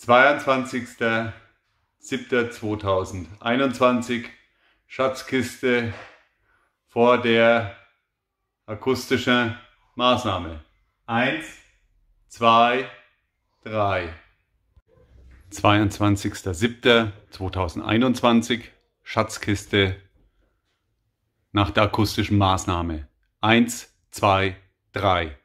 22.07.2021 Schatzkiste vor der akustischen Maßnahme. Eins, zwei, drei. 22.07.2021 Schatzkiste nach der akustischen Maßnahme. Eins, zwei, drei.